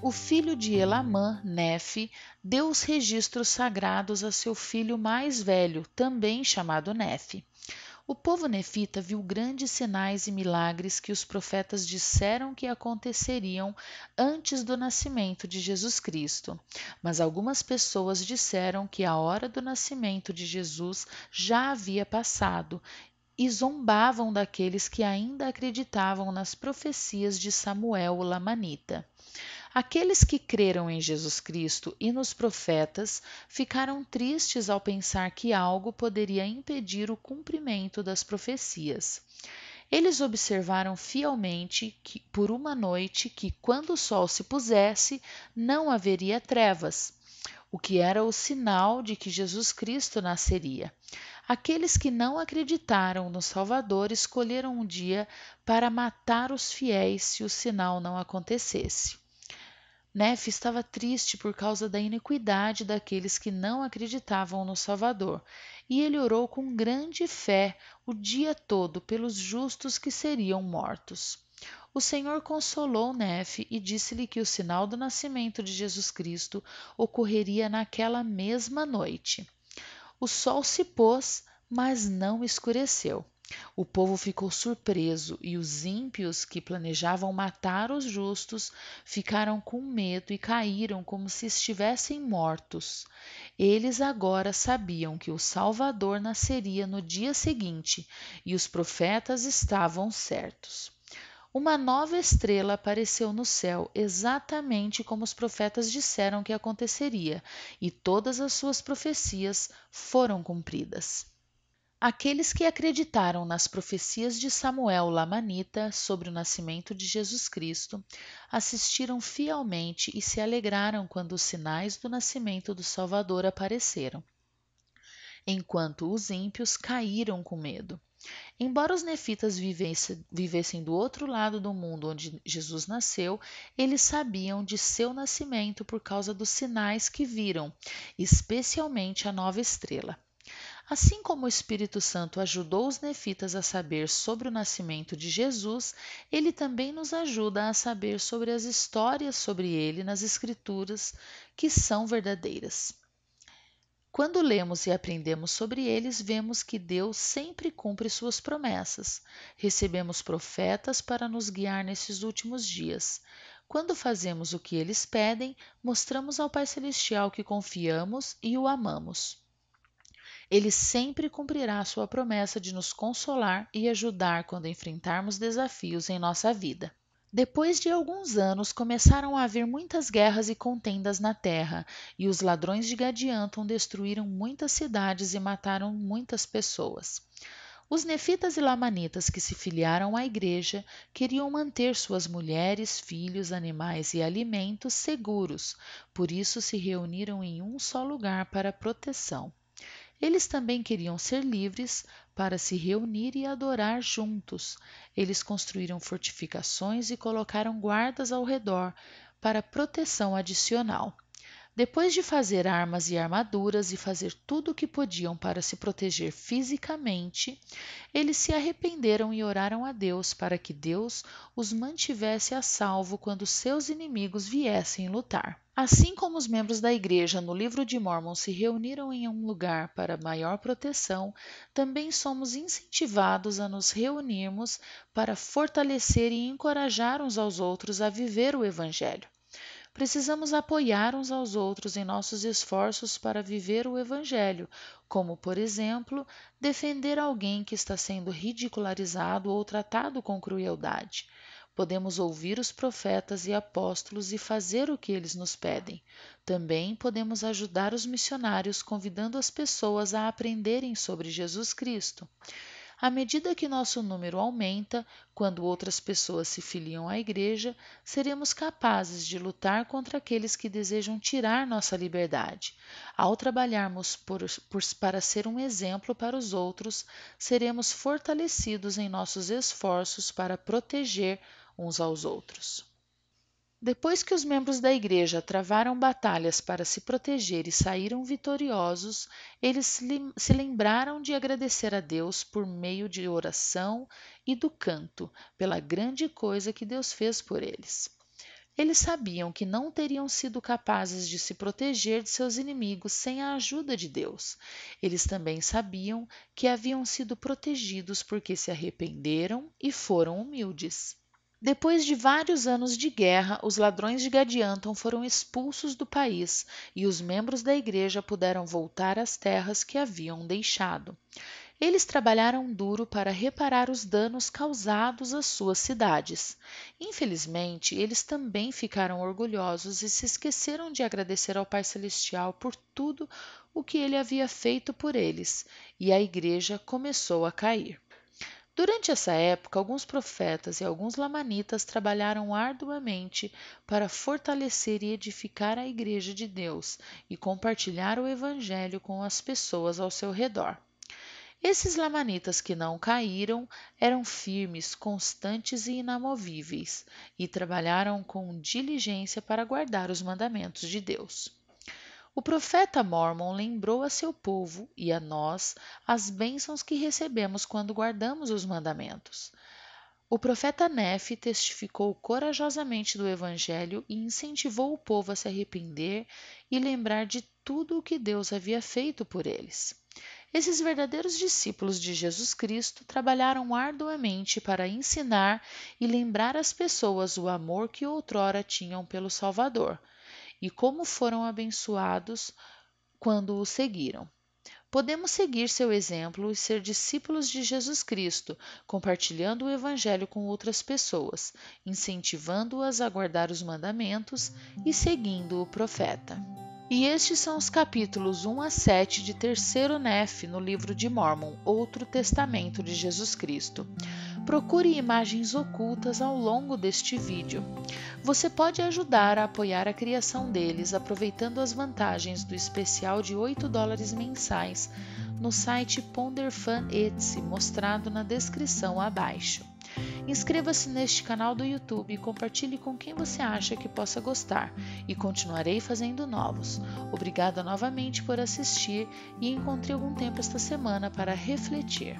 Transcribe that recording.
o filho de Elamã, Nefe, deu os registros sagrados a seu filho mais velho, também chamado Nefe. O povo nefita viu grandes sinais e milagres que os profetas disseram que aconteceriam antes do nascimento de Jesus Cristo. Mas algumas pessoas disseram que a hora do nascimento de Jesus já havia passado e zombavam daqueles que ainda acreditavam nas profecias de Samuel o Lamanita. Aqueles que creram em Jesus Cristo e nos profetas ficaram tristes ao pensar que algo poderia impedir o cumprimento das profecias. Eles observaram fielmente que, por uma noite que, quando o sol se pusesse, não haveria trevas, o que era o sinal de que Jesus Cristo nasceria. Aqueles que não acreditaram no Salvador escolheram um dia para matar os fiéis se o sinal não acontecesse. Nefe né, estava triste por causa da iniquidade daqueles que não acreditavam no Salvador, e ele orou com grande fé o dia todo pelos justos que seriam mortos. O Senhor consolou Nefe e disse-lhe que o sinal do nascimento de Jesus Cristo ocorreria naquela mesma noite. O sol se pôs, mas não escureceu. O povo ficou surpreso e os ímpios que planejavam matar os justos ficaram com medo e caíram como se estivessem mortos. Eles agora sabiam que o Salvador nasceria no dia seguinte e os profetas estavam certos. Uma nova estrela apareceu no céu, exatamente como os profetas disseram que aconteceria, e todas as suas profecias foram cumpridas. Aqueles que acreditaram nas profecias de Samuel Lamanita sobre o nascimento de Jesus Cristo assistiram fielmente e se alegraram quando os sinais do nascimento do Salvador apareceram, enquanto os ímpios caíram com medo. Embora os nefitas vivesse, vivessem do outro lado do mundo onde Jesus nasceu, eles sabiam de seu nascimento por causa dos sinais que viram, especialmente a nova estrela. Assim como o Espírito Santo ajudou os nefitas a saber sobre o nascimento de Jesus, ele também nos ajuda a saber sobre as histórias sobre ele nas Escrituras que são verdadeiras. Quando lemos e aprendemos sobre eles, vemos que Deus sempre cumpre suas promessas. Recebemos profetas para nos guiar nesses últimos dias. Quando fazemos o que eles pedem, mostramos ao Pai Celestial que confiamos e o amamos. Ele sempre cumprirá a sua promessa de nos consolar e ajudar quando enfrentarmos desafios em nossa vida. Depois de alguns anos, começaram a haver muitas guerras e contendas na terra, e os ladrões de Gadianton destruíram muitas cidades e mataram muitas pessoas. Os nefitas e lamanitas que se filiaram à igreja queriam manter suas mulheres, filhos, animais e alimentos seguros, por isso se reuniram em um só lugar para proteção. Eles também queriam ser livres para se reunir e adorar juntos. Eles construíram fortificações e colocaram guardas ao redor para proteção adicional. Depois de fazer armas e armaduras e fazer tudo o que podiam para se proteger fisicamente, eles se arrependeram e oraram a Deus para que Deus os mantivesse a salvo quando seus inimigos viessem lutar. Assim como os membros da igreja no livro de Mormon se reuniram em um lugar para maior proteção, também somos incentivados a nos reunirmos para fortalecer e encorajar uns aos outros a viver o evangelho. Precisamos apoiar uns aos outros em nossos esforços para viver o Evangelho, como, por exemplo, defender alguém que está sendo ridicularizado ou tratado com crueldade. Podemos ouvir os profetas e apóstolos e fazer o que eles nos pedem. Também podemos ajudar os missionários convidando as pessoas a aprenderem sobre Jesus Cristo. À medida que nosso número aumenta, quando outras pessoas se filiam à Igreja, seremos capazes de lutar contra aqueles que desejam tirar nossa liberdade. Ao trabalharmos por, por, para ser um exemplo para os outros, seremos fortalecidos em nossos esforços para proteger uns aos outros. Depois que os membros da igreja travaram batalhas para se proteger e saíram vitoriosos, eles se lembraram de agradecer a Deus por meio de oração e do canto pela grande coisa que Deus fez por eles. Eles sabiam que não teriam sido capazes de se proteger de seus inimigos sem a ajuda de Deus. Eles também sabiam que haviam sido protegidos porque se arrependeram e foram humildes. Depois de vários anos de guerra, os ladrões de Gadianton foram expulsos do país e os membros da igreja puderam voltar às terras que haviam deixado. Eles trabalharam duro para reparar os danos causados às suas cidades. Infelizmente, eles também ficaram orgulhosos e se esqueceram de agradecer ao Pai Celestial por tudo o que ele havia feito por eles, e a igreja começou a cair. Durante essa época, alguns profetas e alguns lamanitas trabalharam arduamente para fortalecer e edificar a Igreja de Deus e compartilhar o Evangelho com as pessoas ao seu redor. Esses lamanitas que não caíram eram firmes, constantes e inamovíveis, e trabalharam com diligência para guardar os mandamentos de Deus. O profeta Mormon lembrou a seu povo e a nós as bênçãos que recebemos quando guardamos os mandamentos. O profeta Nefe testificou corajosamente do Evangelho e incentivou o povo a se arrepender e lembrar de tudo o que Deus havia feito por eles. Esses verdadeiros discípulos de Jesus Cristo trabalharam arduamente para ensinar e lembrar as pessoas o amor que outrora tinham pelo Salvador e como foram abençoados quando o seguiram. Podemos seguir seu exemplo e ser discípulos de Jesus Cristo, compartilhando o Evangelho com outras pessoas, incentivando-as a guardar os mandamentos e seguindo o profeta. E estes são os capítulos 1 a 7 de Terceiro Nefe no livro de Mormon, Outro Testamento de Jesus Cristo procure imagens ocultas ao longo deste vídeo. Você pode ajudar a apoiar a criação deles aproveitando as vantagens do especial de 8 dólares mensais no site PonderFan Etsy, mostrado na descrição abaixo. Inscreva-se neste canal do YouTube e compartilhe com quem você acha que possa gostar, e continuarei fazendo novos. Obrigada novamente por assistir e encontrei algum tempo esta semana para refletir.